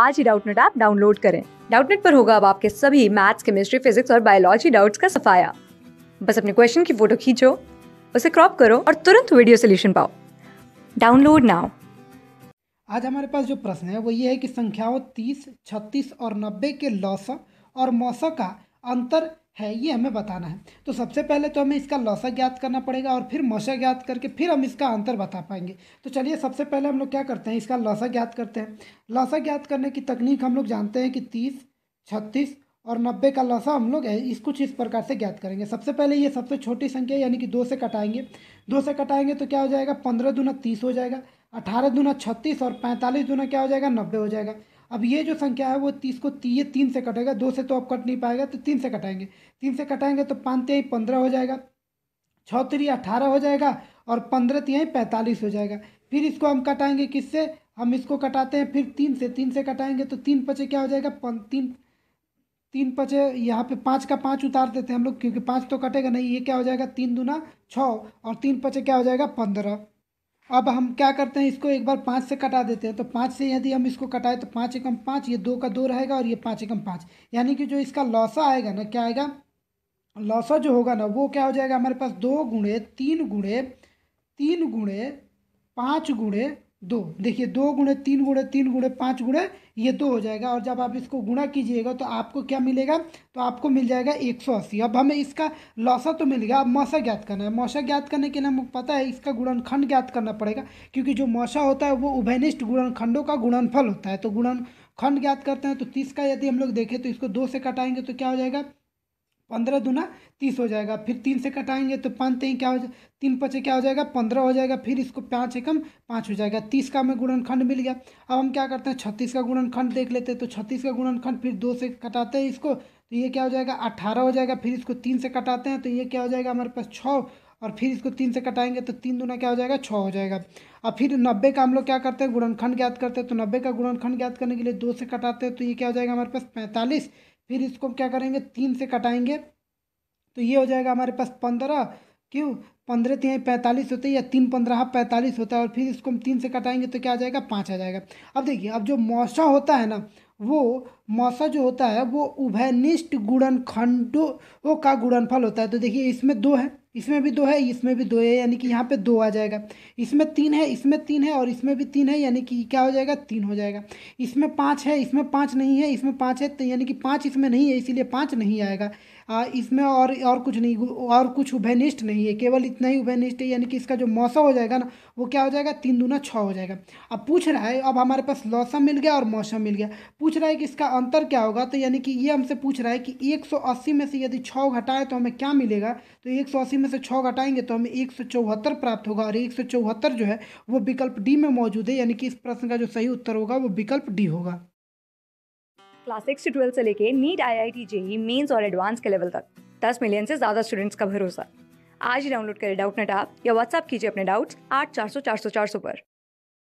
आज ही Doubtnut app download करें डाउटनेट पर होगा अब आपके सभी मैथ्स केमिस्ट्री फिजिक्स और बायोलॉजी डाउट्स का सफाया बस अपने क्वेश्चन की फोटो खींचो उसे क्रॉप करो और तुरंत वीडियो सोल्यूशन पाओ डाउनलोड नाउ आज हमारे पास जो प्रश्न है वो ये है कि संख्याओं 30, 36 और 90 के लौसा और मौसा का अंतर है ये हमें बताना है तो सबसे पहले तो हमें इसका लौसा ज्ञात करना पड़ेगा और फिर मौसा ज्ञात करके फिर हम इसका अंतर बता पाएंगे तो चलिए सबसे पहले हम लोग क्या करते हैं इसका लौसा ज्ञात करते हैं लौसा ज्ञात करने की तकनीक हम लोग जानते हैं कि तीस छत्तीस और नब्बे का लौसा हम लोग इस कुछ इस प्रकार से ज्ञात करेंगे सबसे पहले ये सबसे छोटी संख्या यानी कि दो से कटाएंगे दो से कटाएंगे तो क्या हो जाएगा पंद्रह दूना तीस हो जाएगा अठारह दूना छत्तीस और पैंतालीस दूना क्या हो जाएगा नब्बे हो जाएगा अब ये जो संख्या है वो तीस को ती, ये तीन से कटेगा दो से तो अब कट नहीं पाएगा तो तीन से कटाएंगे तीन से कटाएंगे तो पाँच तिहाई पंद्रह हो जाएगा छः त्री अठारह हो जाएगा और पंद्रह तिहाई पैंतालीस हो जाएगा फिर इसको हम कटाएंगे किससे हम इसको कटाते हैं फिर तीन से तीन से कटाएंगे तो तीन पचे क्या हो जाएगा पन, तीन तीन पचे यहाँ पे पाँच का पाँच उतार देते हैं हम लोग क्योंकि पाँच तो कटेगा नहीं ये क्या हो जाएगा तीन दूना छः और तीन पचे क्या हो जाएगा पंद्रह अब हम क्या करते हैं इसको एक बार पाँच से कटा देते हैं तो पाँच से यदि हम इसको कटाएं तो पाँच एकम पाँच ये दो का दो रहेगा और ये पाँच एकम पाँच यानी कि जो इसका लौसा आएगा ना क्या आएगा लौसा जो होगा ना वो क्या हो जाएगा हमारे पास दो गुणे तीन गुणे तीन गुणे पाँच गुणे दो देखिए दो गुणे तीन गुणे तीन गुणे पाँच गुणे ये दो हो जाएगा और जब आप इसको गुणा कीजिएगा तो आपको क्या मिलेगा तो आपको मिल जाएगा एक सौ अस्सी अब हमें इसका लौसा तो मिल गया अब मौसा ज्ञात करना है मौसा ज्ञात करने के लिए हमको पता है इसका गुणनखंड ज्ञात करना पड़ेगा क्योंकि जो मौसा होता है वो उभयनिष्ठ गुणनखंडों का गुणनफल होता है तो गुणनखंड ज्ञात करते हैं तो तीस का यदि हम लोग देखें तो इसको दो से कटाएंगे तो क्या हो जाएगा पंद्रह दुना तीस हो जाएगा फिर तीन से कटाएंगे तो पाँच तीन क्या हो जाए तीन पचे क्या हो जाएगा पंद्रह हो जाएगा फिर इसको पाँच एकम पाँच हो जाएगा तीस का हमें गुणनखंड मिल गया अब हम क्या करते हैं छत्तीस का गुणनखंड देख लेते हैं तो छत्तीस का गुणनखंड फिर दो से कटाते हैं इसको तो ये क्या हो जाएगा अट्ठारह हो जाएगा फिर इसको तीन से कटाते हैं तो ये क्या हो जाएगा हमारे पास छः और फिर इसको तीन से कटाएंगे तो तीन दुना क्या हो जाएगा छः हो जाएगा और फिर नब्बे का हम लोग क्या करते हैं गुणनखंड ज्ञात करते हैं तो नब्बे का गुणनखंड ज्ञात करने के लिए दो से कटाते हैं तो ये क्या हो जाएगा हमारे पास पैंतालीस फिर इसको क्या करेंगे तीन से कटाएंगे तो ये हो जाएगा हमारे पास पंद्रह क्यों पंद्रह तीन तो पैंतालीस होते हैं या तीन पंद्रह पैंतालीस होता है और फिर इसको हम तीन से कटाएंगे तो क्या आ जाएगा पाँच आ जाएगा अब देखिए अब जो मौसा होता है ना वो मौसा जो होता है वो उभयनिष्ठ गुणनखंडों का गुणनफल होता है तो देखिए इसमें दो है इसमें भी दो है इसमें भी दो है यानी कि यहाँ पे दो आ जाएगा इसमें तीन है इसमें तीन है और इसमें भी तीन है यानी कि क्या हो जाएगा तीन हो जाएगा इसमें पाँच है इसमें पाँच नहीं है इसमें पाँच है तो यानी कि पाँच इसमें नहीं है इसीलिए पाँच नहीं आएगा आ, इसमें और और कुछ नहीं और कुछ उभयनिष्ठ नहीं है केवल इतना ही उभयनिष्ठ है यानी कि इसका जो मौसम हो जाएगा ना वो क्या हो जाएगा तीन दूना छः हो जाएगा अब पूछ रहा है अब हमारे पास लौसा मिल गया और मौसम मिल गया पूछ रहा है कि इसका अंतर क्या होगा तो यानी कि ये हमसे पूछ रहा है कि एक में से यदि छः घटाएं तो हमें क्या मिलेगा तो एक में में से छः घटाएंगे तो हमें एक प्राप्त होगा और एक जो है वो विकल्प डी में मौजूद है यानी कि इस प्रश्न का जो सही उत्तर होगा वो विकल्प डी होगा क्लास सिक्स से ट्वेल्थ से लेके NEET I I T JEE mains और एडवांस के लेवल तक दस मिलियन से ज़्यादा स्टूडेंट्स का भरोसा आज ही डाउनलोड करें डाउट नेट आप या व्हाट्सअप कीजिए अपने डाउट्स आठ चार सौ चार सौ चार सौ पर